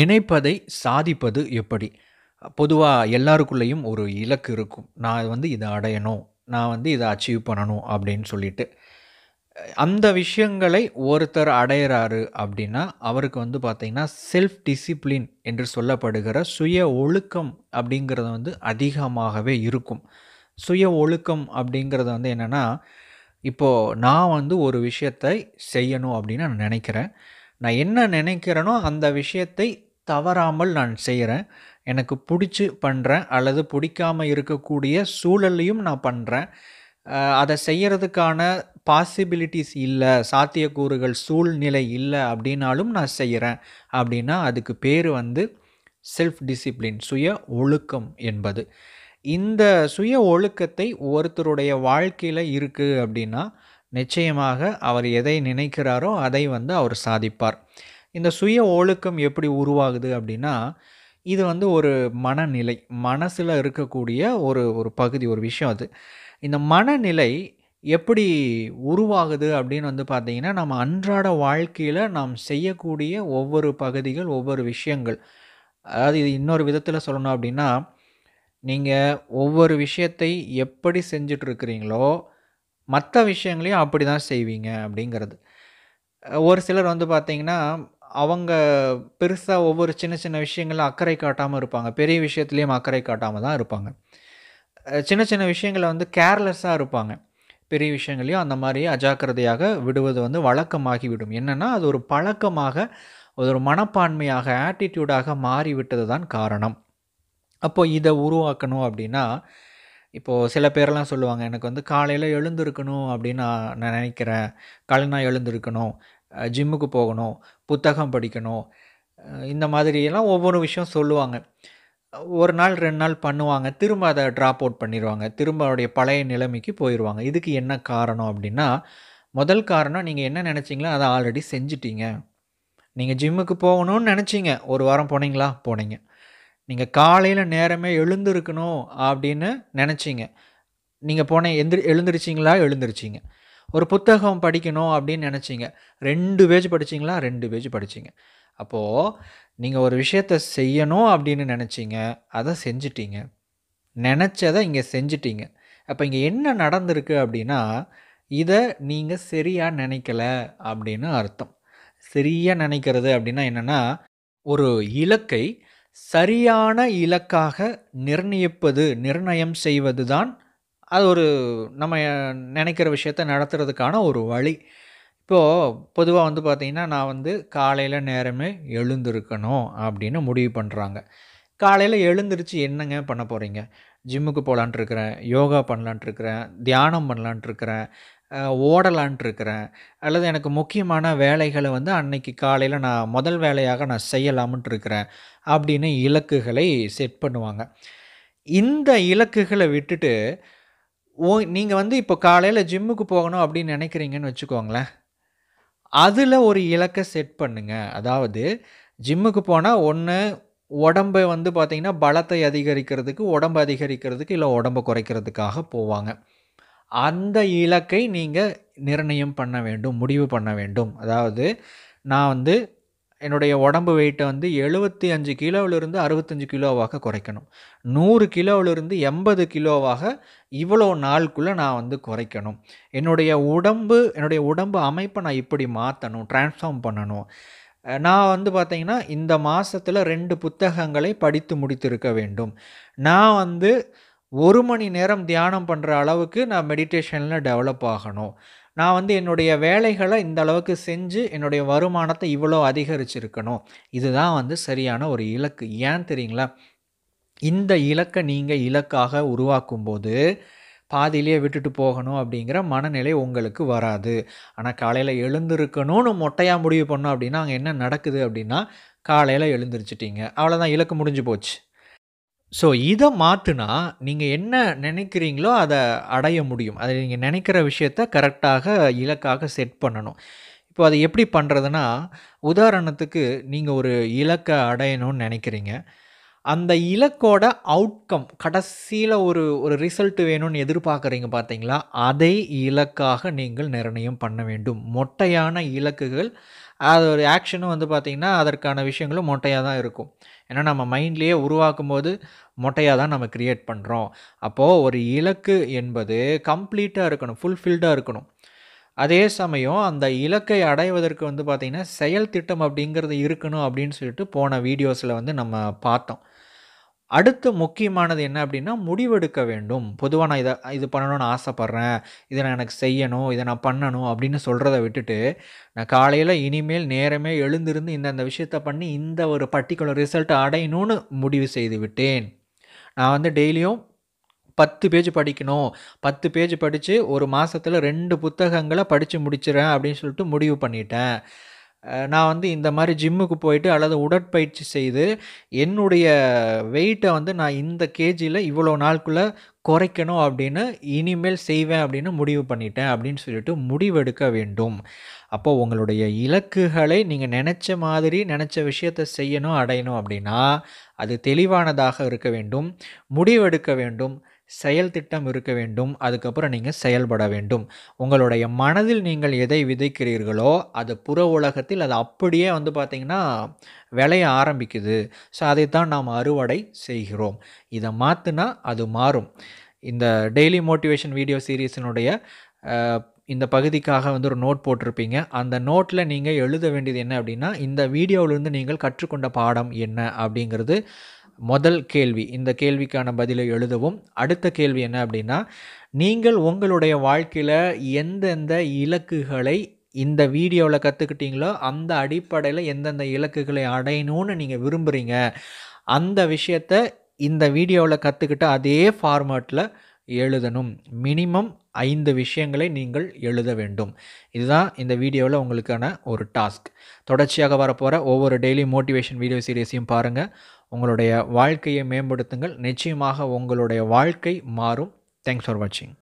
நினைப்பதை சாதிப்பது எப்படி பொதுவாக எல்லாருக்குள்ளேயும் ஒரு இலக்கு இருக்கும் நான் வந்து இதை அடையணும் நான் வந்து இதை அச்சீவ் பண்ணணும் அப்படின்னு சொல்லிட்டு அந்த விஷயங்களை ஒருத்தர் அடையிறாரு அப்படின்னா அவருக்கு வந்து பார்த்திங்கன்னா செல்ஃப் டிசிப்ளின் என்று சொல்லப்படுகிற சுய ஒழுக்கம் அப்படிங்கிறது வந்து அதிகமாகவே இருக்கும் சுய ஒழுக்கம் அப்படிங்கிறது வந்து என்னென்னா இப்போது நான் வந்து ஒரு விஷயத்தை செய்யணும் அப்படின்னு நான் நினைக்கிறேன் நான் என்ன நினைக்கிறேனோ அந்த விஷயத்தை தவறாமல் நான் செய்கிறேன் எனக்கு பிடிச்சி பண்ணுறேன் அல்லது பிடிக்காமல் இருக்கக்கூடிய சூழல்லையும் நான் பண்ணுறேன் அதை செய்கிறதுக்கான பாசிபிலிட்டிஸ் இல்லை சாத்தியக்கூறுகள் சூழ்நிலை இல்லை அப்படின்னாலும் நான் செய்கிறேன் அப்படின்னா அதுக்கு பேர் வந்து செல்ஃப் டிசிப்ளின் சுய ஒழுக்கம் என்பது இந்த சுய ஒழுக்கத்தை ஒருத்தருடைய வாழ்க்கையில் இருக்குது அப்படின்னா நிச்சயமாக அவர் எதை நினைக்கிறாரோ அதை வந்து அவர் சாதிப்பார் இந்த சுய ஒழுக்கம் எப்படி உருவாகுது அப்படின்னா இது வந்து ஒரு மனநிலை மனசில் இருக்கக்கூடிய ஒரு ஒரு பகுதி ஒரு விஷயம் அது இந்த மனநிலை எப்படி உருவாகுது அப்படின்னு வந்து பார்த்திங்கன்னா நம்ம அன்றாட வாழ்க்கையில் நாம் செய்யக்கூடிய ஒவ்வொரு பகுதிகள் ஒவ்வொரு விஷயங்கள் அதாவது இது இன்னொரு விதத்தில் சொல்லணும் அப்படின்னா நீங்கள் ஒவ்வொரு விஷயத்தை எப்படி செஞ்சிட்ருக்கிறீங்களோ மற்ற விஷயங்களையும் அப்படி தான் செய்வீங்க அப்படிங்கிறது ஒரு சிலர் வந்து பார்த்திங்கன்னா அவங்க பெருசாக ஒவ்வொரு சின்ன சின்ன விஷயங்களும் அக்கறை காட்டாமல் இருப்பாங்க பெரிய விஷயத்துலேயும் அக்கறை காட்டாமல் தான் இருப்பாங்க சின்ன சின்ன விஷயங்களை வந்து கேர்லெஸ்ஸாக இருப்பாங்க பெரிய விஷயங்களையும் அந்த மாதிரி அஜாக்கிரதையாக விடுவது வந்து வழக்கமாகிவிடும் என்னென்னா அது ஒரு பழக்கமாக ஒரு மனப்பான்மையாக ஆட்டிடியூடாக மாறிவிட்டது தான் காரணம் அப்போது இதை உருவாக்கணும் அப்படின்னா இப்போது சில பேர்லாம் சொல்லுவாங்க எனக்கு வந்து காலையில் எழுந்திருக்கணும் அப்படின்னு நான் நினைக்கிறேன் காலையில் எழுந்திருக்கணும் ஜிம்முக்கு போகணும் புத்தகம் படிக்கணும் இந்த மாதிரியெல்லாம் ஒவ்வொரு விஷயம் சொல்லுவாங்க ஒரு நாள் ரெண்டு நாள் பண்ணுவாங்க திரும்ப அதை ட்ராப் அவுட் பண்ணிடுவாங்க திரும்ப அவருடைய பழைய நிலைமைக்கு போயிடுவாங்க இதுக்கு என்ன காரணம் அப்படின்னா முதல் காரணம் நீங்கள் என்ன நினச்சிங்களோ அதை ஆல்ரெடி செஞ்சிட்டீங்க நீங்கள் ஜிம்முக்கு போகணும்னு நினச்சிங்க ஒரு வாரம் போனீங்களா போனீங்க நீங்கள் காலையில் நேரமே எழுந்திருக்கணும் அப்படின்னு நினச்சிங்க நீங்கள் போன எந்திரி எழுந்திருச்சிங்களா எழுந்திருச்சிங்க ஒரு புத்தகம் படிக்கணும் அப்படின்னு நினச்சிங்க ரெண்டு பேஜ் படிச்சிங்களா ரெண்டு பேஜ் படிச்சிங்க அப்போது நீங்கள் ஒரு விஷயத்த செய்யணும் அப்படின்னு நினச்சிங்க அதை செஞ்சிட்டீங்க நினச்சதை இங்கே செஞ்சிட்டீங்க அப்போ இங்கே என்ன நடந்திருக்கு அப்படின்னா இதை நீங்கள் சரியாக நினைக்கல அப்படின்னு அர்த்தம் சரியாக நினைக்கிறது அப்படின்னா என்னென்னா ஒரு இலக்கை சரியான இலக்காக நிர்ணயிப்பது நிர்ணயம் செய்வது தான் அது ஒரு நம்ம நினைக்கிற விஷயத்த நடத்துறதுக்கான ஒரு வழி இப்போது பொதுவாக வந்து பார்த்திங்கன்னா நான் வந்து காலையில் நேரமே எழுந்திருக்கணும் அப்படின்னு முடிவு பண்ணுறாங்க காலையில் எழுந்திருச்சு என்னங்க பண்ண போகிறீங்க ஜிம்முக்கு போகலான்ட்ருக்கிறேன் யோகா பண்ணலான்ட்ருக்கிறேன் தியானம் பண்ணலான்ட்ருக்கிறேன் ஓடலான்ட்ருக்கிறேன் அல்லது எனக்கு முக்கியமான வேலைகளை வந்து அன்னைக்கு காலையில் நான் முதல் வேலையாக நான் செய்யலாமன்ட்டுருக்குறேன் அப்படின்னு இலக்குகளை செட் பண்ணுவாங்க இந்த இலக்குகளை விட்டுட்டு ஓ நீங்கள் வந்து இப்போ காலையில் ஜிம்முக்கு போகணும் அப்படின்னு நினைக்கிறீங்கன்னு வச்சுக்கோங்களேன் அதில் ஒரு இலக்கை செட் பண்ணுங்கள் அதாவது ஜிம்முக்கு போனால் ஒன்று உடம்பை வந்து பார்த்திங்கன்னா பலத்தை அதிகரிக்கிறதுக்கு உடம்பு அதிகரிக்கிறதுக்கு இல்லை உடம்பை குறைக்கிறதுக்காக போவாங்க அந்த இலக்கை நீங்கள் நிர்ணயம் பண்ண வேண்டும் முடிவு பண்ண வேண்டும் அதாவது நான் வந்து என்னுடைய உடம்பு வெயிட்டை வந்து எழுபத்தி அஞ்சு கிலோவிலிருந்து அறுபத்தஞ்சு கிலோவாக குறைக்கணும் நூறு கிலோவிலிருந்து எண்பது கிலோவாக இவ்வளோ நாளுக்குள்ளே நான் வந்து குறைக்கணும் என்னுடைய உடம்பு என்னுடைய உடம்பு அமைப்பை நான் இப்படி மாற்றணும் டிரான்ஸ்ஃபார்ம் பண்ணணும் நான் வந்து பார்த்திங்கன்னா இந்த மாதத்தில் ரெண்டு புத்தகங்களை படித்து முடித்திருக்க வேண்டும் நான் வந்து ஒரு மணி நேரம் தியானம் பண்ணுற அளவுக்கு நான் மெடிடேஷனில் டெவலப் ஆகணும் நான் வந்து என்னுடைய வேலைகளை இந்த அளவுக்கு செஞ்சு என்னுடைய வருமானத்தை இவ்வளோ அதிகரிச்சிருக்கணும் இதுதான் வந்து சரியான ஒரு இலக்கு ஏன் தெரியுங்களா இந்த இலக்கை நீங்கள் இலக்காக உருவாக்கும்போது பாதியிலேயே விட்டுட்டு போகணும் அப்படிங்கிற மனநிலை உங்களுக்கு வராது ஆனால் காலையில் எழுந்திருக்கணும்னு மொட்டையாக முடிவு பண்ணோம் அப்படின்னா அங்கே என்ன நடக்குது அப்படின்னா காலையில் எழுந்திரிச்சிட்டிங்க அவ்வளோதான் இலக்கு முடிஞ்சு போச்சு ஸோ இதை மாற்றுனா நீங்கள் என்ன நினைக்கிறீங்களோ அதை அடைய முடியும் அதை நீங்கள் நினைக்கிற விஷயத்த கரெக்டாக இலக்காக செட் பண்ணணும் இப்போ அதை எப்படி பண்ணுறதுன்னா உதாரணத்துக்கு நீங்கள் ஒரு இலக்கை அடையணும்னு நினைக்கிறீங்க அந்த இலக்கோட அவுட்கம் கடைசியில் ஒரு ஒரு ரிசல்ட் வேணும்னு எதிர்பார்க்குறீங்க பார்த்தீங்களா அதை இலக்காக நீங்கள் நிர்ணயம் பண்ண வேண்டும் மொட்டையான இலக்குகள் அது ஒரு ஆக்ஷனும் வந்து பார்த்திங்கன்னா அதற்கான விஷயங்களும் மொட்டையாக தான் இருக்கும் ஏன்னா நம்ம மைண்ட்லேயே உருவாக்கும் போது மொட்டையாக தான் நம்ம க்ரியேட் பண்ணுறோம் அப்போது ஒரு இலக்கு என்பது கம்ப்ளீட்டாக இருக்கணும் ஃபுல்ஃபில்டாக இருக்கணும் அதே சமயம் அந்த இலக்கை அடைவதற்கு வந்து பார்த்திங்கன்னா செயல் திட்டம் அப்படிங்கிறது இருக்கணும் அப்படின்னு சொல்லிட்டு போன வீடியோஸில் வந்து நம்ம பார்த்தோம் அடுத்து முக்கியமானது என்ன அப்படின்னா முடிவெடுக்க வேண்டும் பொதுவாக நான் இதை இது பண்ணணும்னு ஆசைப்பட்றேன் இதை நான் எனக்கு செய்யணும் இதை நான் பண்ணணும் அப்படின்னு சொல்கிறத விட்டுட்டு நான் காலையில் இனிமேல் நேரமே எழுந்திருந்து இந்தந்த விஷயத்தை பண்ணி இந்த ஒரு பர்டிகுலர் ரிசல்ட் அடையணும்னு முடிவு செய்து விட்டேன் நான் வந்து டெய்லியும் பத்து பேஜ் படிக்கணும் பத்து பேஜ் படித்து ஒரு மாதத்தில் ரெண்டு புத்தகங்களை படித்து முடிச்சிடறேன் அப்படின்னு சொல்லிட்டு முடிவு பண்ணிட்டேன் நான் வந்து இந்த மாதிரி ஜிம்முக்கு போயிட்டு அல்லது உடற்பயிற்சி செய்து என்னுடைய வெயிட்டை வந்து நான் இந்த கேஜியில் இவ்வளோ நாளுக்குள்ளே குறைக்கணும் அப்படின்னு இனிமேல் செய்வேன் அப்படின்னு முடிவு பண்ணிட்டேன் அப்படின்னு சொல்லிட்டு முடிவெடுக்க வேண்டும் அப்போது உங்களுடைய இலக்குகளை நீங்கள் நினச்ச மாதிரி நினச்ச விஷயத்தை செய்யணும் அடையணும் அப்படின்னா அது தெளிவானதாக இருக்க வேண்டும் முடிவெடுக்க வேண்டும் செயல் திட்டம் இருக்க வேண்டும் அதுக்கப்புறம் நீங்கள் செயல்பட வேண்டும் உங்களுடைய மனதில் நீங்கள் எதை விதைக்கிறீர்களோ அது புற உலகத்தில் அது அப்படியே வந்து பார்த்திங்கன்னா விளைய ஆரம்பிக்குது ஸோ அதைத்தான் நாம் அறுவடை செய்கிறோம் இதை மாற்றுனா அது மாறும் இந்த டெய்லி மோட்டிவேஷன் வீடியோ சீரீஸினுடைய இந்த பகுதிக்காக வந்து ஒரு நோட் போட்டிருப்பீங்க அந்த நோட்டில் நீங்கள் எழுத வேண்டியது என்ன அப்படின்னா இந்த வீடியோவிலேருந்து நீங்கள் கற்றுக்கொண்ட பாடம் என்ன அப்படிங்கிறது முதல் கேள்வி இந்த கேள்விக்கான பதிலை எழுதவும் அடுத்த கேள்வி என்ன அப்படின்னா நீங்கள் உங்களுடைய வாழ்க்கையில் எந்தெந்த இலக்குகளை இந்த வீடியோவில் கற்றுக்கிட்டீங்களோ அந்த அடிப்படையில் எந்தெந்த இலக்குகளை அடையணும்னு நீங்கள் விரும்புகிறீங்க அந்த விஷயத்த இந்த வீடியோவில் கற்றுக்கிட்டு அதே ஃபார்மேட்டில் எழுதணும் மினிமம் ஐந்து விஷயங்களை நீங்கள் எழுத வேண்டும் இதுதான் இந்த வீடியோவில் உங்களுக்கான ஒரு டாஸ்க் தொடர்ச்சியாக வரப்போகிற ஒவ்வொரு டெய்லி மோட்டிவேஷன் வீடியோ சீரியஸையும் பாருங்கள் உங்களுடைய வாழ்க்கையை மேம்படுத்துங்கள் நிச்சயமாக உங்களுடைய வாழ்க்கை மாறும் தேங்க்ஸ் ஃபார் வாட்சிங்